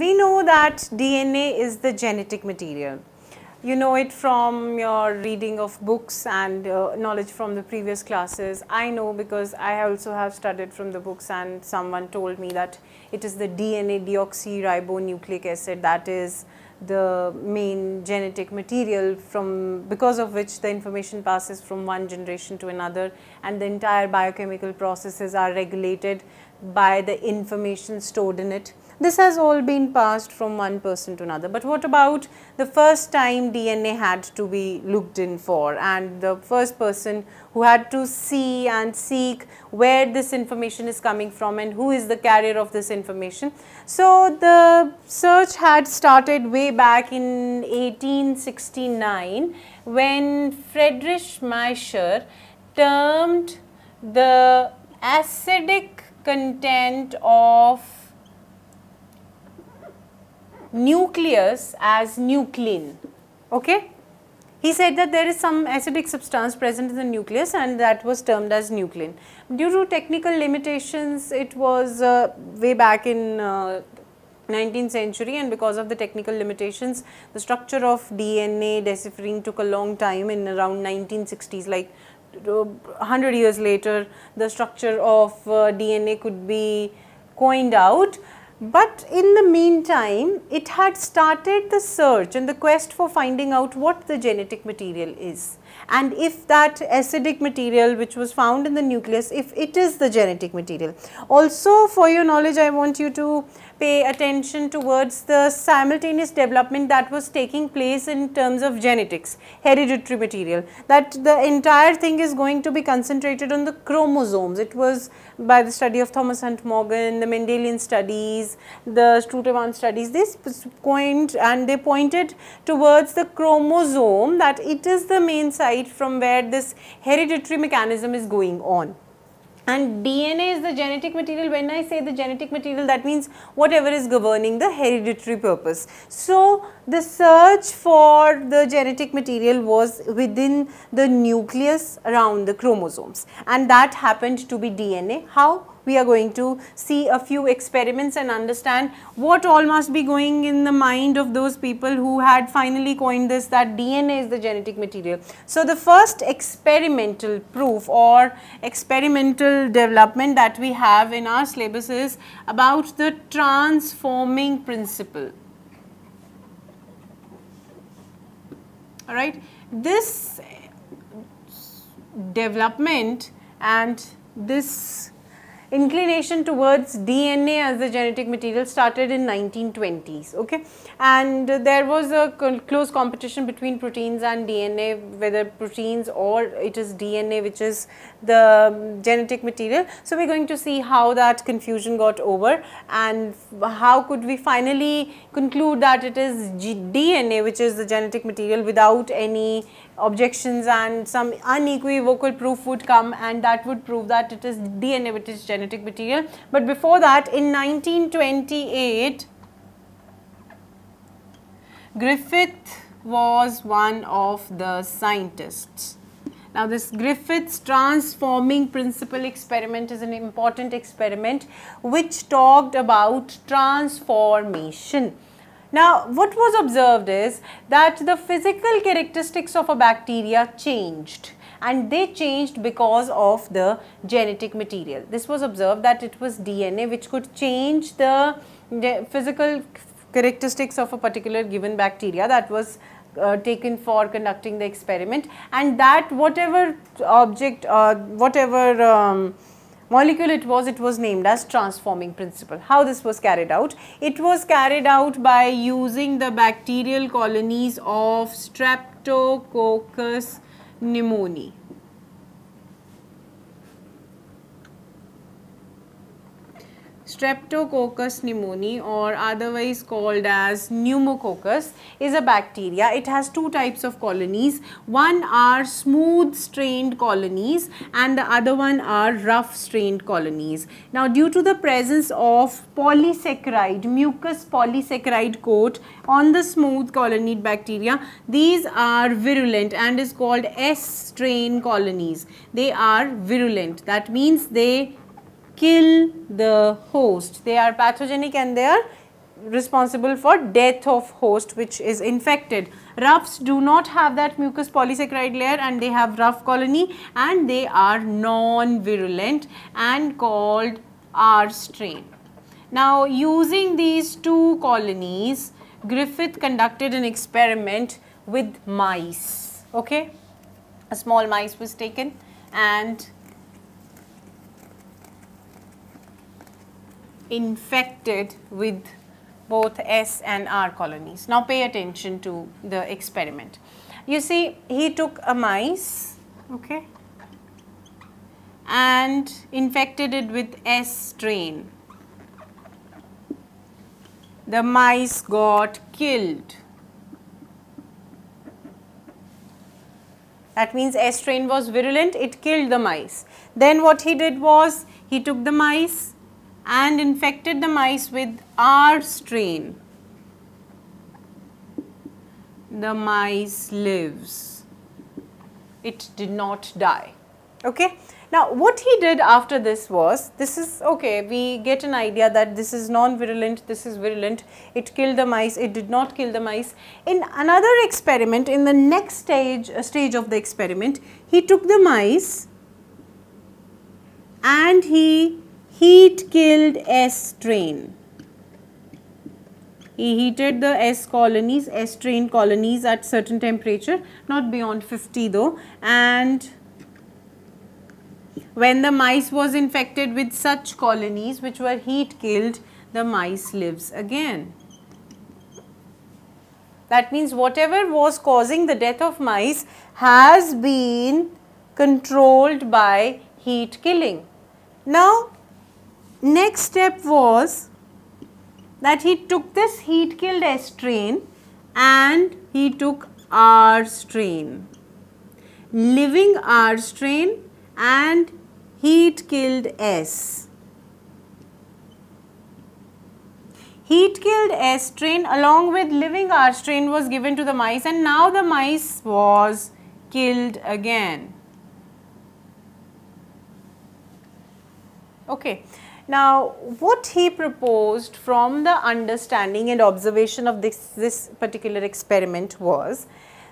we know that DNA is the genetic material. You know it from your reading of books and uh, knowledge from the previous classes. I know because I also have studied from the books and someone told me that it is the DNA deoxyribonucleic acid that is the main genetic material from because of which the information passes from one generation to another and the entire biochemical processes are regulated by the information stored in it this has all been passed from one person to another. But what about the first time DNA had to be looked in for and the first person who had to see and seek where this information is coming from and who is the carrier of this information. So, the search had started way back in 1869 when Friedrich Maischer termed the acidic content of nucleus as nuclein. Okay? He said that there is some acidic substance present in the nucleus and that was termed as nuclein. Due to technical limitations, it was uh, way back in uh, 19th century and because of the technical limitations, the structure of DNA deciphering took a long time in around 1960s like 100 uh, years later, the structure of uh, DNA could be coined out but in the meantime, it had started the search and the quest for finding out what the genetic material is. And if that acidic material which was found in the nucleus, if it is the genetic material. Also for your knowledge, I want you to pay attention towards the simultaneous development that was taking place in terms of genetics, hereditary material, that the entire thing is going to be concentrated on the chromosomes. It was by the study of Thomas Hunt Morgan, the Mendelian studies, the Strutevan studies, This point, and they pointed towards the chromosome that it is the main site from where this hereditary mechanism is going on and DNA is the genetic material. When I say the genetic material, that means whatever is governing the hereditary purpose. So, the search for the genetic material was within the nucleus around the chromosomes and that happened to be DNA. How? we are going to see a few experiments and understand what all must be going in the mind of those people who had finally coined this that DNA is the genetic material. So, the first experimental proof or experimental development that we have in our syllabus is about the transforming principle. Alright, this development and this inclination towards DNA as the genetic material started in 1920s okay and there was a close competition between proteins and DNA whether proteins or it is DNA which is the um, genetic material. So, we are going to see how that confusion got over and how could we finally conclude that it is DNA which is the genetic material without any objections and some unequivocal proof would come and that would prove that it is DNA which is genetic material. But before that in 1928 Griffith was one of the scientists. Now this Griffith's transforming principle experiment is an important experiment which talked about transformation. Now, what was observed is that the physical characteristics of a bacteria changed and they changed because of the genetic material. This was observed that it was DNA which could change the physical characteristics of a particular given bacteria that was uh, taken for conducting the experiment and that whatever object uh, whatever um, molecule it was, it was named as transforming principle. How this was carried out? It was carried out by using the bacterial colonies of Streptococcus pneumoniae. Streptococcus pneumoniae or otherwise called as pneumococcus is a bacteria. It has two types of colonies. One are smooth strained colonies and the other one are rough strained colonies. Now due to the presence of polysaccharide, mucus polysaccharide coat on the smooth colony bacteria, these are virulent and is called S strain colonies. They are virulent. That means they kill the host. They are pathogenic and they are responsible for death of host which is infected. Ruffs do not have that mucous polysaccharide layer and they have rough colony and they are non-virulent and called R strain. Now using these two colonies, Griffith conducted an experiment with mice, okay? A small mice was taken and infected with both S and R colonies. Now pay attention to the experiment. You see he took a mice okay, and infected it with S strain. The mice got killed. That means S strain was virulent, it killed the mice. Then what he did was he took the mice and infected the mice with R strain. The mice lives. It did not die. Okay. Now, what he did after this was, this is okay, we get an idea that this is non-virulent, this is virulent, it killed the mice, it did not kill the mice. In another experiment, in the next stage, uh, stage of the experiment, he took the mice and he heat killed S strain. He heated the S colonies, S strain colonies at certain temperature, not beyond 50 though. And when the mice was infected with such colonies which were heat killed, the mice lives again. That means whatever was causing the death of mice has been controlled by heat killing. Now, next step was that he took this heat killed S strain and he took R strain, living R strain and heat killed S. Heat killed S strain along with living R strain was given to the mice and now the mice was killed again. Okay. Now, what he proposed from the understanding and observation of this, this particular experiment was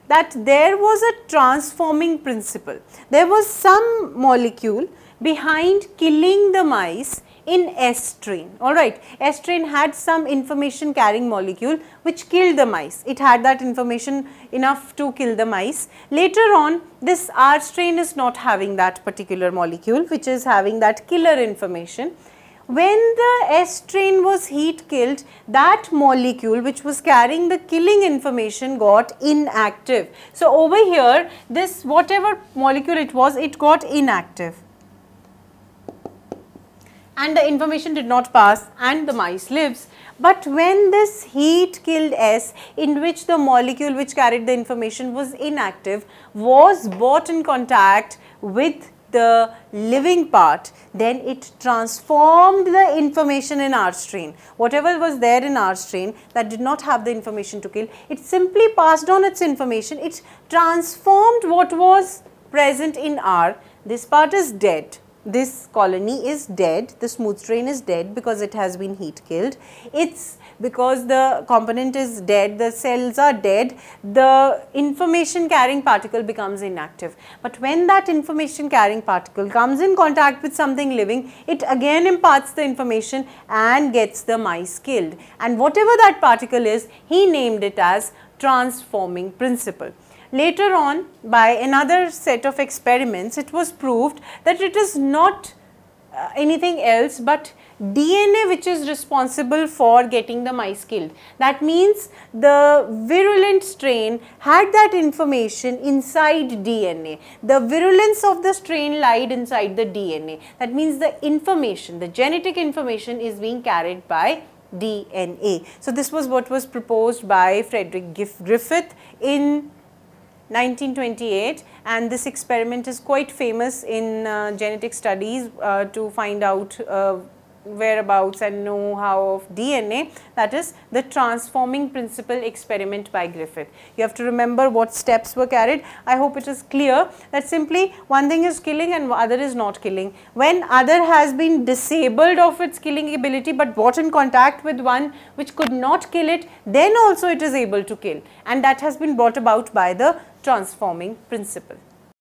that there was a transforming principle. There was some molecule behind killing the mice in estrine, alright. Estrine had some information carrying molecule which killed the mice. It had that information enough to kill the mice. Later on, this R strain is not having that particular molecule which is having that killer information when the S train was heat killed, that molecule which was carrying the killing information got inactive. So over here, this whatever molecule it was, it got inactive. And the information did not pass and the mice lives. But when this heat killed S in which the molecule which carried the information was inactive was brought in contact with the living part, then it transformed the information in R strain. Whatever was there in R strain that did not have the information to kill, it simply passed on its information. It transformed what was present in R. This part is dead. This colony is dead. The smooth strain is dead because it has been heat killed. Its because the component is dead, the cells are dead, the information carrying particle becomes inactive. But when that information carrying particle comes in contact with something living, it again imparts the information and gets the mice killed. And whatever that particle is, he named it as transforming principle. Later on by another set of experiments, it was proved that it is not uh, anything else but DNA which is responsible for getting the mice killed. That means the virulent strain had that information inside DNA. The virulence of the strain lied inside the DNA. That means the information, the genetic information is being carried by DNA. So, this was what was proposed by Frederick Griffith in 1928 and this experiment is quite famous in uh, genetic studies uh, to find out uh, whereabouts and know-how of DNA that is the transforming principle experiment by Griffith. You have to remember what steps were carried. I hope it is clear that simply one thing is killing and other is not killing. When other has been disabled of its killing ability but brought in contact with one which could not kill it then also it is able to kill and that has been brought about by the transforming principle.